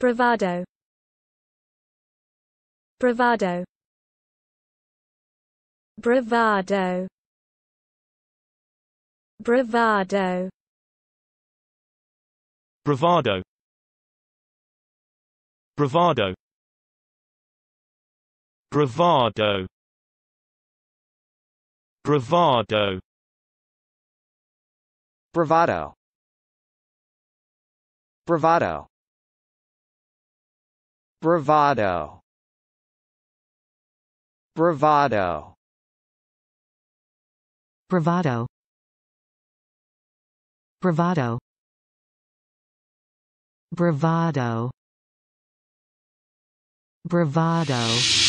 Bravado Bravado Bravado Bravado Bravado Bravado Bravado Bravado Bravado Bravado Bravado Bravado Bravado Bravado Bravado Bravado